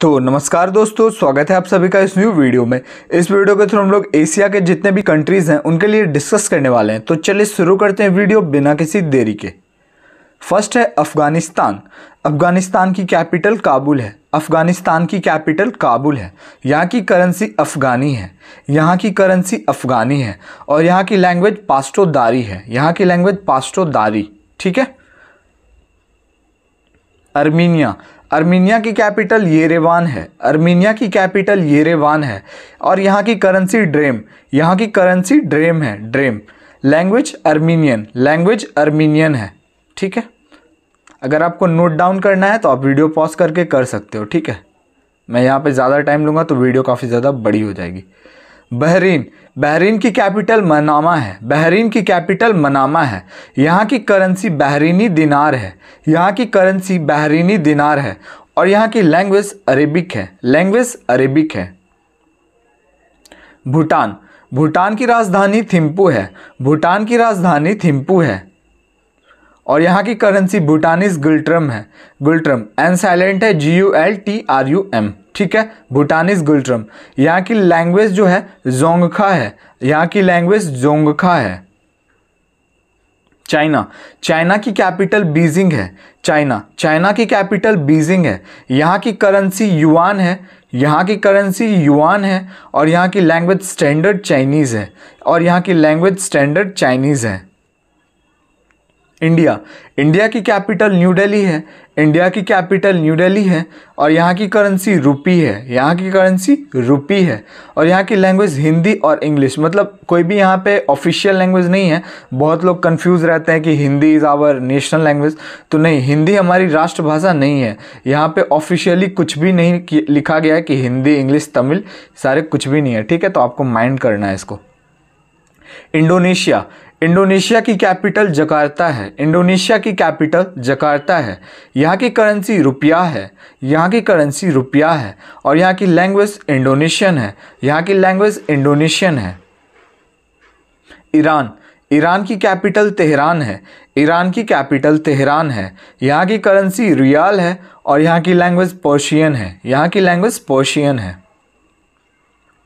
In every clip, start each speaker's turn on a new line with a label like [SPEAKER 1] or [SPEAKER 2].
[SPEAKER 1] तो नमस्कार दोस्तों स्वागत है आप सभी का इस न्यू वीडियो में इस वीडियो के थ्रू हम लोग एशिया के जितने भी कंट्रीज़ हैं उनके लिए डिस्कस करने वाले हैं तो चलिए शुरू करते हैं वीडियो बिना किसी देरी के फर्स्ट है अफ़गानिस्तान अफ़गानिस्तान की कैपिटल काबुल है अफ़गानिस्तान की कैपिटल काबुल है यहाँ की करेंसी अफ़गानी है यहाँ की करेंसी अफ़गानी है और यहाँ की लैंग्वेज पास्टोदारी है यहाँ की लैंग्वेज पास्टोदारी ठीक है अर्मीनिया अर्मीनिया की कैपिटल येरेवान है अर्मीनिया की कैपिटल येरेवान है और यहाँ की करेंसी ड्रेम यहाँ की करेंसी ड्रेम है dram language Armenian language Armenian है ठीक है अगर आपको नोट डाउन करना है तो आप वीडियो पॉज करके कर सकते हो ठीक है मैं यहाँ पे ज़्यादा टाइम लूँगा तो वीडियो काफ़ी ज़्यादा बड़ी हो जाएगी बहरीन बहरीन की कैपिटल मनामा है बहरीन की कैपिटल मनामा है यहाँ की करेंसी बहरीनी दिनार है यहाँ की करेंसी बहरीनी दिनार है और यहाँ की लैंग्वेज अरेबिक है लैंग्वेज अरेबिक है भूटान भूटान की राजधानी थिम्पू है भूटान की राजधानी थिम्पू है और यहाँ की करेंसी भूटानिस गुलट्रम है गुलट्रम एन साइलेंट है G U L T R U M ठीक है भूटानिस गुलट्रम यहाँ की लैंग्वेज जो है जोंगखा है यहाँ की लैंग्वेज जोंगखा है चाइना चाइना की कैपिटल बीजिंग है चाइना चाइना की कैपिटल बीजिंग है यहाँ की करेंसी युआन है यहाँ की करेंसी युआन है और यहाँ की लैंग्वेज स्टैंडर्ड चाइनीज़ है और यहाँ की लैंग्वेज स्टैंडर्ड चाइनीज़ है इंडिया इंडिया की कैपिटल न्यू दिल्ली है इंडिया की कैपिटल न्यू दिल्ली है और यहाँ की करेंसी रुपी है यहाँ की करेंसी रुपी है और यहाँ की लैंग्वेज हिंदी और इंग्लिश मतलब कोई भी यहाँ पे ऑफिशियल लैंग्वेज नहीं है बहुत लोग कंफ्यूज रहते हैं कि Hindi is our national language तो नहीं हिंदी हमारी राष्ट्रभाषा नहीं है यहाँ पर ऑफिशियली कुछ भी नहीं लिखा गया है कि हिंदी इंग्लिश तमिल सारे कुछ भी नहीं है ठीक है तो आपको माइंड करना है इसको इंडोनेशिया इंडोनेशिया की कैपिटल जकार्ता है इंडोनेशिया की कैपिटल जकार्ता है यहाँ की करेंसी रुपया है यहाँ की करेंसी रुपया है और यहाँ की लैंग्वेज इंडोनेशियन है यहाँ की लैंग्वेज इंडोनेशियन है ईरान ईरान की कैपिटल तेहरान है ईरान की कैपिटल तेहरान है यहाँ की करेंसी रियाल है और यहाँ की लैंग्वेज पर्शियन है यहाँ की लैंग्वेज पर्शियन है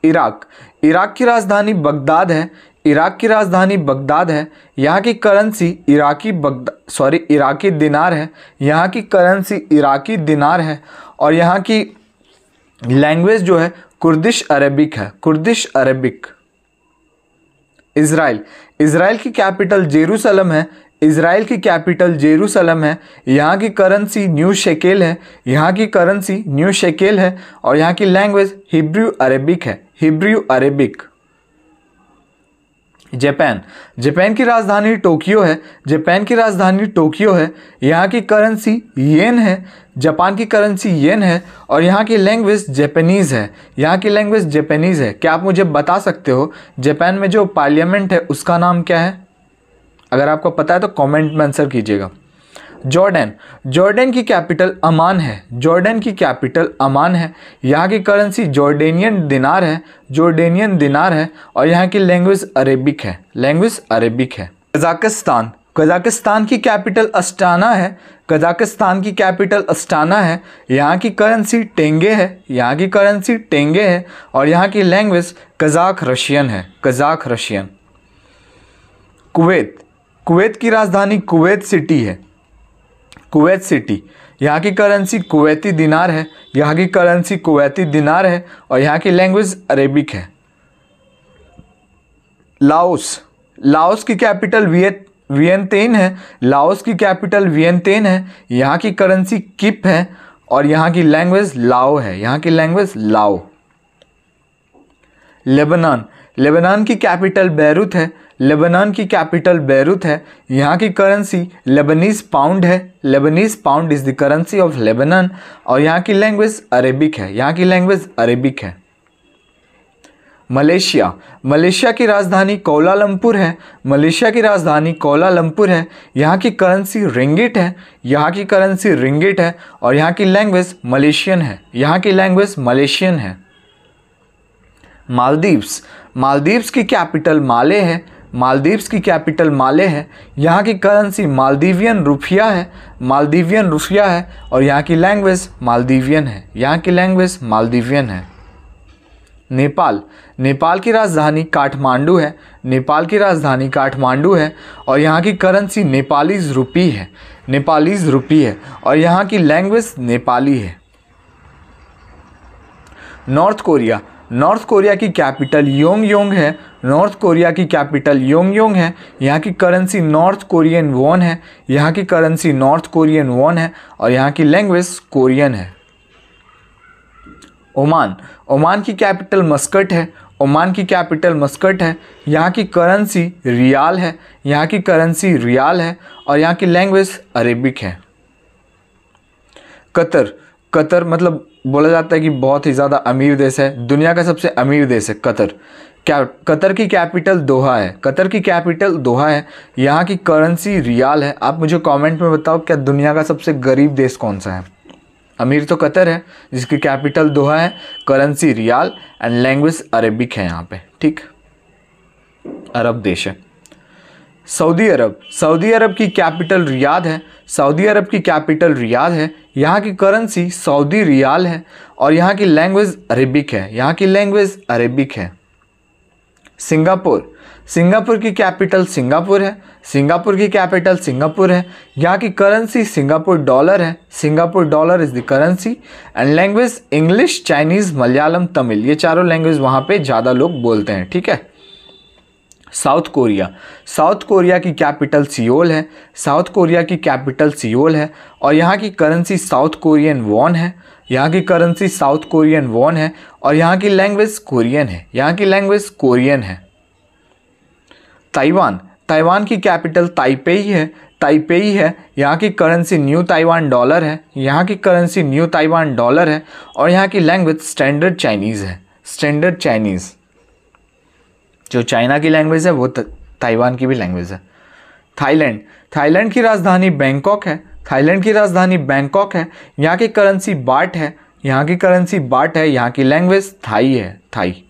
[SPEAKER 1] इराक इराक की राजधानी बगदाद है इराक़ की राजधानी बगदाद है यहाँ की करेंसी इराकी बगदा सॉरी इराकी दिनार है यहाँ की करेंसी इराकी दिनार है और यहाँ की लैंग्वेज जो है कुर्दिश अरबिक है कुर्दिश अरबिक इसराइल इसराइल की कैपिटल जेरूसलम है इसराइल की कैपिटल जेरूसलम है यहाँ की करेंसी न्यू शेकेल है यहाँ की करेंसी न्यू शेकेल है और यहाँ की लैंग्वेज हिब्रू अरबिक है हिब्रू अरबिक जापान जापान की राजधानी टोक्यो है जापान की राजधानी टोक्यो है यहाँ की करेंसी येन है जापान की करेंसी येन है और यहाँ की लैंग्वेज जापानीज़ है यहाँ की लैंग्वेज जापानीज़ है क्या आप मुझे बता सकते हो जापान में जो पार्लियामेंट है उसका नाम क्या है अगर आपको पता है तो कमेंट में आंसर कीजिएगा जॉर्डन जॉर्डन की कैपिटल अमान है जॉर्डन की कैपिटल अमान है यहाँ की करेंसी जॉर्डेनियन दिनार है जॉर्डेनियन दिनार है और यहाँ की लैंग्वेज अरेबिक है लैंग्वेज अरेबिक है कजाकिस्तान कजाकिस्तान की कैपिटल अस्टाना है कजाकिस्तान की कैपिटल अस्टाना है यहाँ की करेंसी टेंगे है यहाँ की करेंसी टेंगे है और यहाँ की लैंग्वेज कजाक रशियन है कजाक रशियन कुवैत कुवैत की राजधानी कुवैत सिटी है कुवैत सिटी यहाँ की करेंसी कुवैती दिनार है यहाँ की करेंसी कुवैती दिनार है और यहाँ की लैंग्वेज अरेबिक है लाओस लाओस की कैपिटल वियत वियंतेन है लाओस की कैपिटल वियंतेन है यहाँ की करेंसी किप है और यहाँ की लैंग्वेज लाओ है यहाँ की लैंग्वेज लाओ लेबनान लेबनान की कैपिटल बैरूत है लेबनान की कैपिटल बैरूत है यहाँ की करेंसी लेबनीज़ पाउंड है Lebanese pound is the currency of Lebanon और यहाँ की लैंग्वेज अरेबिक है यहाँ की लैंग्वेज अरेबिक है मलेशिया मलेशिया की राजधानी कोलालंपुर है मलेशिया की राजधानी कोलालंपुर है यहाँ की करेंसी रिंगिट है यहाँ की करेंसी रिंगिट है और यहाँ की लैंग्वेज मलेशियन है यहाँ की लैंग्वेज मलेशियन है मालदीव्स मालदीव्स की कैपिटल माले है मालदीव्स की कैपिटल माले है यहाँ की करेंसी मालदीवियन रुफिया है मालदीवियन रुफिया है और यहाँ की लैंग्वेज मालदीवियन है यहाँ की लैंग्वेज मालदीवियन है नेपाल नेपाल की राजधानी काठमांडू है नेपाल की राजधानी काठमांडू है और यहाँ की करेंसी नेपालीज रुपी है नेपालीज रुपी है और यहाँ की लैंग्वेज नेपाली है नॉर्थ कोरिया नॉर्थ कोरिया की कैपिटल योंग योंग है नॉर्थ कोरिया की कैपिटल योंग योंग है यहाँ की करेंसी नॉर्थ कोरियन वॉन है यहाँ की करेंसी नॉर्थ कोरियन वॉन है और यहाँ की लैंग्वेज कोरियन है ओमान ओमान की कैपिटल मस्कट है ओमान की कैपिटल मस्कट है यहाँ की करेंसी रियाल है यहाँ की करेंसी रियाल है और यहाँ की लैंग्वेज अरेबिक है कतर कतर मतलब बोला जाता है कि बहुत ही ज़्यादा अमीर देश है दुनिया का सबसे अमीर देश है कतर क्या कतर की कैपिटल दोहा है कतर की कैपिटल दोहा है यहाँ की करेंसी रियाल है आप मुझे कमेंट में बताओ क्या दुनिया का सबसे गरीब देश कौन सा है अमीर तो कतर है जिसकी कैपिटल दोहा है currency riyal and language Arabic है यहाँ पे ठीक अरब देश है सऊदी अरब सऊदी अरब की कैपिटल रियाद है सऊदी अरब की कैपिटल रियाल है यहाँ की करेंसी सऊदी रियाल है और यहाँ की लैंग्वेज अरेबिक है यहाँ की लैंग्वेज अरेबिक है सिंगापुर सिंगापुर की कैपिटल सिंगापुर है सिंगापुर की कैपिटल सिंगापुर है यहाँ की करेंसी सिंगापुर डॉलर है Singapore dollar is the currency and language English Chinese Malayalam Tamil ये चारों लैंग्वेज वहाँ पे ज़्यादा लोग बोलते हैं ठीक है साउथ कोरिया साउथ कोरिया की कैपिटल सियोल है साउथ कोरिया की कैपिटल सियोल है और यहाँ की करेंसी साउथ कोरियन वॉन है यहाँ की करेंसी साउथ कोरियन वॉन है और यहाँ की लैंग्वेज कोरियन है यहाँ की लैंग्वेज कोरियन है ताइवान ताइवान की कैपिटल ताइपेई है ताइपेई है यहाँ की करेंसी न्यू ताइवान डॉलर है यहाँ की करेंसी न्यू ताइवान डॉलर है और यहाँ की लैंग्वेज स्टैंडर्ड चाइनीज़ है स्टैंडर्ड चाइनीज़ जो चाइना की लैंग्वेज है वो ताइवान की भी लैंग्वेज है थाईलैंड थाईलैंड की राजधानी बैंकॉक है थाईलैंड की राजधानी बैंकॉक है यहाँ की करेंसी बाट है यहाँ की करेंसी बाट है यहाँ की लैंग्वेज थाई है थाई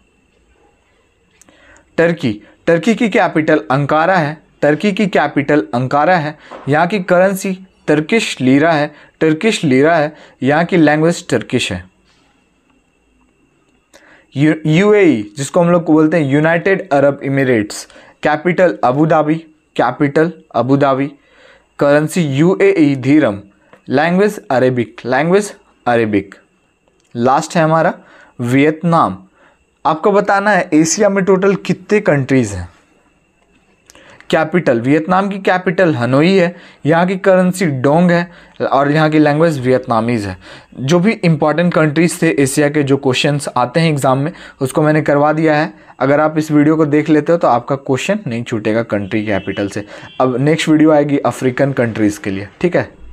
[SPEAKER 1] टर्की टर्की की कैपिटल अंकारा है टर्की की कैपिटल अंकारा है यहाँ की करेंसी टर्किश लीरा है टर्किश लीरा है यहाँ की लैंग्वेज टर्किश है यूएई e, जिसको हम लोग बोलते हैं United Arab Emirates capital Abu Dhabi capital Abu Dhabi currency UAE dirham language Arabic language Arabic last है हमारा वियतनाम आपको बताना है एशिया में टोटल कितने कंट्रीज़ हैं कैपिटल वियतनाम की कैपिटल हनोई है यहाँ की करेंसी डोंग है और यहाँ की लैंग्वेज वियतनामीज़ है जो भी इंपॉर्टेंट कंट्रीज़ थे एशिया के जो क्वेश्चंस आते हैं एग्ज़ाम में उसको मैंने करवा दिया है अगर आप इस वीडियो को देख लेते हो तो आपका क्वेश्चन नहीं छूटेगा कंट्री कैपिटल से अब नेक्स्ट वीडियो आएगी अफ्रीकन कंट्रीज़ के लिए ठीक है